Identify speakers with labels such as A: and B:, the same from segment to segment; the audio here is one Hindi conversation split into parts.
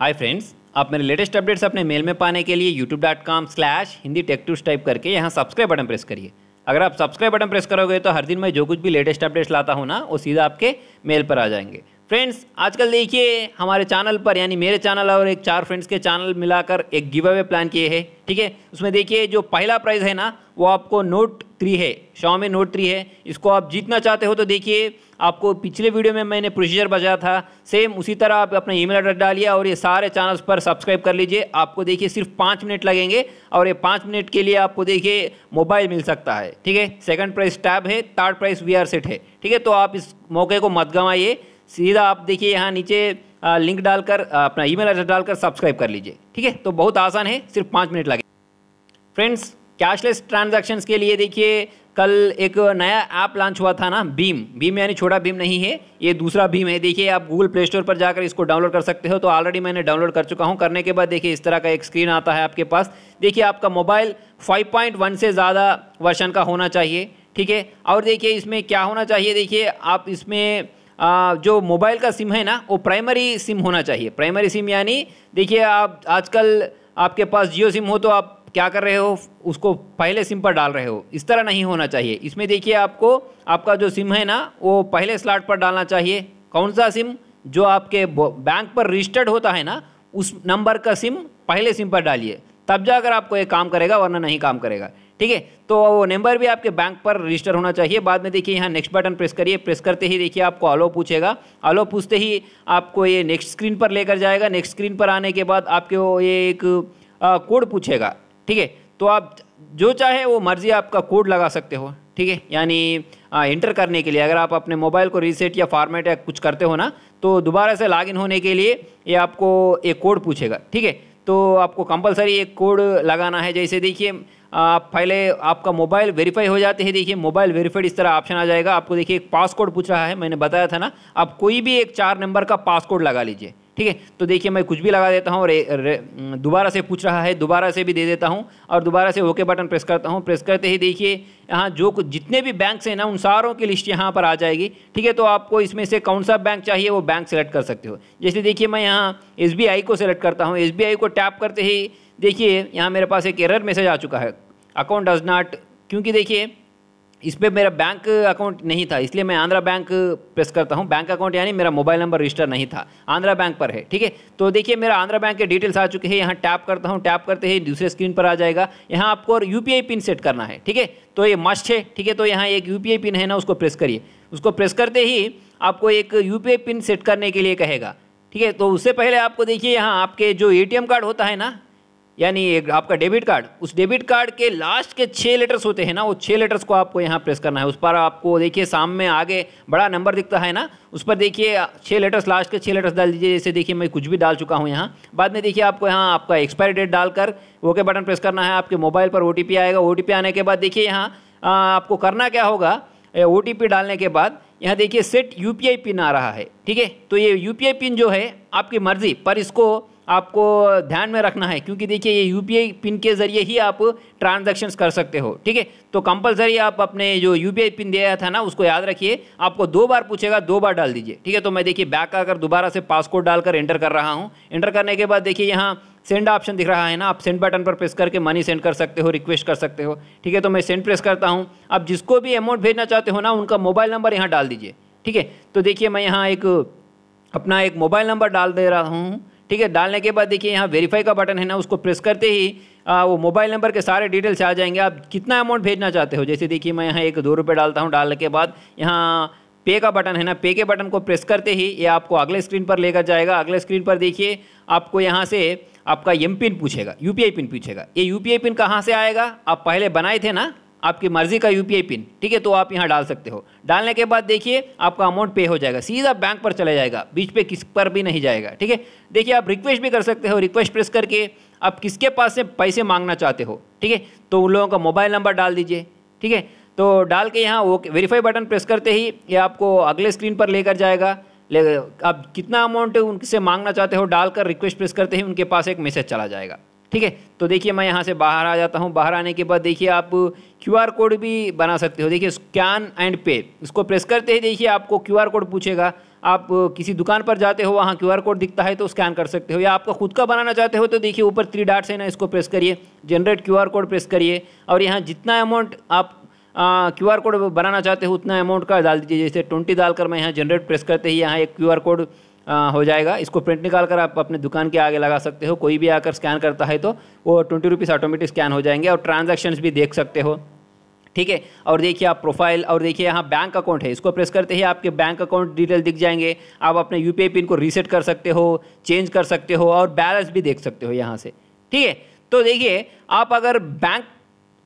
A: हाय फ्रेंड्स आप मेरे लेटेस्ट अपडेट्स अपने मेल में पाने के लिए YouTube dot com slash Hindi टेक्टूस टाइप करके यहाँ सब्सक्राइब बटन प्रेस करिए अगर आप सब्सक्राइब बटन प्रेस करोगे तो हर दिन मैं जो कुछ भी लेटेस्ट अपडेट्स लाता हूँ ना वो सीधा आपके मेल पर आ जाएंगे फ्रेंड्स आजकल देखिए हमारे चैनल पर यानी मेरे चैनल और एक चार फ्रेंड्स के चैनल मिलाकर एक गिव अवे प्लान किए हैं ठीक है उसमें देखिए जो पहला प्राइज़ है ना वो आपको नोट थ्री है शॉमी नोट थ्री है इसको आप जीतना चाहते हो तो देखिए आपको पिछले वीडियो में मैंने प्रोसीजर बताया था सेम उसी तरह आप अपना ईमेल एड्रेस डालिए और ये सारे चैनल्स पर सब्सक्राइब कर लीजिए आपको देखिए सिर्फ पाँच मिनट लगेंगे और ये पाँच मिनट के लिए आपको देखिए मोबाइल मिल सकता है ठीक है सेकंड प्राइस टैब है थर्ड प्राइस वी सेट है ठीक है तो आप इस मौके को मत गंवाइए सीधा आप देखिए यहाँ नीचे लिंक डालकर अपना ईमेल एड्रेस डालकर सब्सक्राइब कर लीजिए ठीक है तो बहुत आसान है सिर्फ पाँच मिनट लगे फ्रेंड्स कैशलेस ट्रांजैक्शंस के लिए देखिए कल एक नया ऐप लॉन्च हुआ था ना भीम भीम यानी छोटा भीम नहीं है ये दूसरा भीम है देखिए आप गूगल प्ले स्टोर पर जाकर इसको डाउनलोड कर सकते हो तो ऑलरेडी मैंने डाउनलोड कर चुका हूँ करने के बाद देखिए इस तरह का एक स्क्रीन आता है आपके पास देखिए आपका मोबाइल 5.1 से ज़्यादा वर्षन का होना चाहिए ठीक है और देखिए इसमें क्या होना चाहिए देखिए आप इसमें जो मोबाइल का सिम है ना वो प्राइमरी सिम होना चाहिए प्राइमरी सिम यानी देखिए आप आजकल आपके पास जियो सिम हो तो आप क्या कर रहे हो उसको पहले सिम पर डाल रहे हो इस तरह नहीं होना चाहिए इसमें देखिए आपको आपका जो सिम है ना वो पहले स्लॉट पर डालना चाहिए कौन सा सिम जो आपके बैंक पर रजिस्टर्ड होता है ना उस नंबर का सिम पहले सिम पर डालिए तब जाकर आपको ये काम करेगा वरना नहीं काम करेगा ठीक है तो वो नंबर भी आपके बैंक पर रजिस्टर होना चाहिए बाद में देखिए यहाँ नेक्स्ट बटन प्रेस करिए प्रेस करते ही देखिए आपको आलो पूछेगा आलो पूछते ही आपको ये नेक्स्ट स्क्रीन पर लेकर जाएगा नेक्स्ट स्क्रीन पर आने के बाद आपके वो ये एक कोड पूछेगा ठीक है तो आप जो चाहे वो मर्जी आपका कोड लगा सकते हो ठीक है यानी इंटर करने के लिए अगर आप अपने मोबाइल को रीसेट या फॉर्मेट या कुछ करते हो ना तो दोबारा से लॉगिन होने के लिए ये आपको एक कोड पूछेगा ठीक है तो आपको कंपलसरी एक कोड लगाना है जैसे देखिए आप पहले आपका मोबाइल वेरीफाई हो जाते हैं देखिए मोबाइल वेरीफाइड इस तरह ऑप्शन आ जाएगा आपको देखिए एक पासकोड पूछ रहा है मैंने बताया था ना आप कोई भी एक चार नंबर का पासकोड लगा लीजिए ठीक है तो देखिए मैं कुछ भी लगा देता हूँ और दोबारा से पूछ रहा है दोबारा से भी दे देता हूँ और दोबारा से ओके बटन प्रेस करता हूँ प्रेस करते ही देखिए यहाँ जो जितने भी बैंक हैं ना उन सारों की लिस्ट यहाँ पर आ जाएगी ठीक है तो आपको इसमें से कौन सा बैंक चाहिए वो बैंक सेलेक्ट कर सकते हो जैसे देखिए मैं यहाँ एस को सेलेक्ट करता हूँ एस को टैप करते ही देखिए यहाँ मेरे पास एक एरर मैसेज आ चुका है अकाउंट डज नॉट क्योंकि देखिए इस पर मेरा बैंक अकाउंट नहीं था इसलिए मैं आंध्रा बैंक प्रेस करता हूँ बैंक अकाउंट यानी मेरा मोबाइल नंबर रजिस्टर नहीं था आंध्रा बैंक पर है ठीक है तो देखिए मेरा आंध्रा बैंक के डिटेल्स आ चुके हैं यहाँ टैप करता हूँ टैप करते ही दूसरे स्क्रीन पर आ जाएगा यहाँ आपको यू पिन सेट करना है ठीक है तो ये मस्ट है ठीक है तो यहाँ एक यू पिन है ना उसको प्रेस करिए उसको प्रेस करते ही आपको एक यू पिन सेट करने के लिए कहेगा ठीक है तो उससे पहले आपको देखिए यहाँ आपके जो ए कार्ड होता है ना यानी एक आपका डेबिट कार्ड उस डेबिट कार्ड के लास्ट के छः लेटर्स होते हैं ना वो छः लेटर्स को आपको यहाँ प्रेस करना है उस पर आपको देखिए सामने में आगे बड़ा नंबर दिखता है ना उस पर देखिए छः लेटर्स लास्ट के छः लेटर्स डाल दीजिए जैसे देखिए मैं कुछ भी डाल चुका हूँ यहाँ बाद में देखिए आपको यहाँ आपका एक्सपायरी डेट डालकर ओके बटन प्रेस करना है आपके मोबाइल पर ओ आएगा ओ आने के बाद देखिए यहाँ आपको करना क्या होगा ओ डालने के बाद यहाँ देखिए सेट यू पिन आ रहा है ठीक है तो ये यू पिन जो है आपकी मर्ज़ी पर इसको आपको ध्यान में रखना है क्योंकि देखिए ये यू पिन के ज़रिए ही आप ट्रांजेक्शन कर सकते हो ठीक है तो कंपलसरी आप अपने जो यू पिन दिया था ना उसको याद रखिए आपको दो बार पूछेगा दो बार डाल दीजिए ठीक है तो मैं देखिए बैक आकर दोबारा से पासकोड डालकर एंटर कर रहा हूँ एंटर करने के बाद देखिए यहाँ सेंड ऑप्शन दिख रहा है ना आप सेंड बटन पर प्रेस करके मनी सेंड कर सकते हो रिक्वेस्ट कर सकते हो ठीक है तो मैं सेंड प्रेस करता हूँ आप जिसको भी अमाउंट भेजना चाहते हो ना उनका मोबाइल नंबर यहाँ डाल दीजिए ठीक है तो देखिए मैं यहाँ एक अपना एक मोबाइल नंबर डाल दे रहा हूँ ठीक है डालने के बाद देखिए यहाँ वेरीफाई का बटन है ना उसको प्रेस करते ही आ, वो मोबाइल नंबर के सारे डिटेल्स आ जाएंगे आप कितना अमाउंट भेजना चाहते हो जैसे देखिए मैं यहाँ एक दो रुपये डालता हूँ डालने के बाद यहाँ पे का बटन है ना पे के बटन को प्रेस करते ही ये आपको अगले स्क्रीन पर लेकर जाएगा अगले स्क्रीन पर देखिए आपको यहाँ से आपका एम पिन पूछेगा यू पिन पूछेगा ये यू पिन कहाँ से आएगा आप पहले बनाए थे ना आपकी मर्जी का यू पिन ठीक है तो आप यहाँ डाल सकते हो डालने के बाद देखिए आपका अमाउंट पे हो जाएगा सीधा बैंक पर चला जाएगा बीच पे किस पर भी नहीं जाएगा ठीक है देखिए आप रिक्वेस्ट भी कर सकते हो रिक्वेस्ट प्रेस करके आप किसके पास से पैसे मांगना चाहते हो ठीक है तो उन लोगों का मोबाइल नंबर डाल दीजिए ठीक है तो डाल के यहाँ ओके वेरीफाई बटन प्रेस करते ही ये आपको अगले स्क्रीन पर लेकर जाएगा ले आप कितना अमाउंट उनसे मांगना चाहते हो डालकर रिक्वेस्ट प्रेस करते ही उनके पास एक मैसेज चला जाएगा ठीक है तो देखिए मैं यहाँ से बाहर आ जाता हूँ बाहर आने के बाद देखिए आप क्यू आर कोड भी बना सकते हो देखिए स्कैन एंड पे इसको प्रेस करते ही देखिए आपको क्यू आर कोड पूछेगा आप किसी दुकान पर जाते हो वहाँ क्यू आर कोड दिखता है तो स्कैन कर सकते हो या आपका खुद का बनाना चाहते हो तो देखिए ऊपर थ्री डाट्स है ना इसको प्रेस करिए generate Q R code press करिए और यहाँ जितना अमाउंट आप क्यू आर कोड बनाना चाहते हो उतना अमाउंट का डाल दीजिए जैसे ट्वेंटी डालकर मैं यहाँ जनरेट प्रेस करते ही यहाँ एक क्यू आर कोड हो जाएगा इसको प्रिंट निकाल कर आप अपने दुकान के आगे लगा सकते हो कोई भी आकर स्कैन करता है तो वो ट्वेंटी रुपीज़ ऑटोमेटिक स्कैन हो जाएंगे और ट्रांजेक्शन्स भी देख सकते हो ठीक है और देखिए आप प्रोफाइल और देखिए यहाँ बैंक अकाउंट है इसको प्रेस करते ही आपके बैंक अकाउंट डिटेल दिख जाएंगे आप अपने यू पिन को रीसेट कर सकते हो चेंज कर सकते हो और बैलेंस भी देख सकते हो यहाँ से ठीक है तो देखिए आप अगर बैंक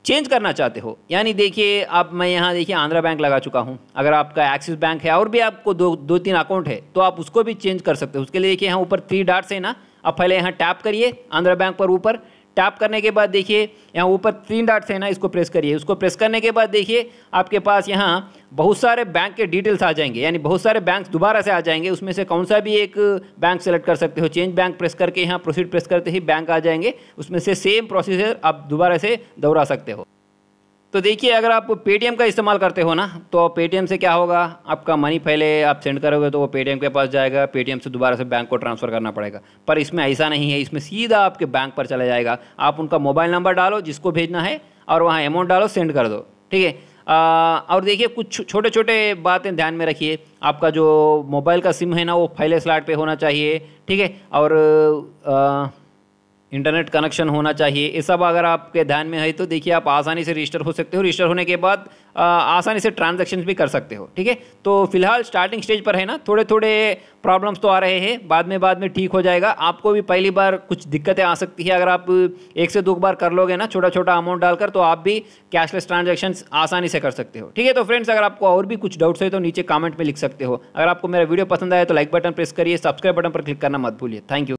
A: चेंज करना चाहते हो यानी देखिए आप मैं यहाँ देखिए आंध्रा बैंक लगा चुका हूँ अगर आपका एक्सिस बैंक है और भी आपको दो दो तीन अकाउंट है तो आप उसको भी चेंज कर सकते हो उसके लिए देखिए यहाँ ऊपर थ्री डार्ट्स है ना आप पहले यहाँ टैप करिए आंध्रा बैंक पर ऊपर टैप करने के बाद देखिए यहाँ ऊपर तीन डाट्स है ना इसको प्रेस करिए उसको प्रेस करने के बाद देखिए आपके पास यहाँ बहुत सारे बैंक के डिटेल्स आ जाएंगे यानी बहुत सारे बैंक दोबारा से आ जाएंगे उसमें से कौन सा भी एक बैंक सेलेक्ट कर सकते हो चेंज बैंक प्रेस करके यहाँ प्रोसीड प्रेस करते ही बैंक आ जाएंगे उसमें से सेम प्रोसीजर आप दोबारा से दोहरा सकते हो तो देखिए अगर आप पेटीएम का इस्तेमाल करते हो ना तो पेटीएम से क्या होगा आपका मनी पहले आप सेंड करोगे तो वो पेटीएम के पास जाएगा पेटीएम से दोबारा से बैंक को ट्रांसफ़र करना पड़ेगा पर इसमें ऐसा नहीं है इसमें सीधा आपके बैंक पर चला जाएगा आप उनका मोबाइल नंबर डालो जिसको भेजना है और वहाँ अमाउंट डालो सेंड कर दो ठीक है और देखिए कुछ छोटे छोटे बातें ध्यान में रखिए आपका जो मोबाइल का सिम है ना वो पहले स्लाट पे होना चाहिए ठीक है और आ, इंटरनेट कनेक्शन होना चाहिए ये सब अगर आपके ध्यान में है तो देखिए आप आसानी से रजिस्टर हो सकते हो रजिस्टर होने के बाद आसानी से ट्रांजेक्शन भी कर सकते हो ठीक है तो फिलहाल स्टार्टिंग स्टेज पर है ना थोड़े थोड़े प्रॉब्लम्स तो आ रहे हैं बाद में बाद में ठीक हो जाएगा आपको भी पहली बार कुछ दिक्कतें आ सकती है अगर आप एक से दो बार कर लोगे ना छोटा छोटा अमाउंट डालकर तो आप भी कैशलेस ट्रांजेक्शन आसानी से कर सकते हो ठीक है तो फ्रेंड्स अगर आपको और भी कुछ डाउट्स है तो नीचे कमेंट में लिख सकते हो अगर आपको मेरा वीडियो पसंद आया तो लाइक बटन प्रेस करिए सब्सक्राइब बटन पर क्लिक करना मत भूलिए थैंक यू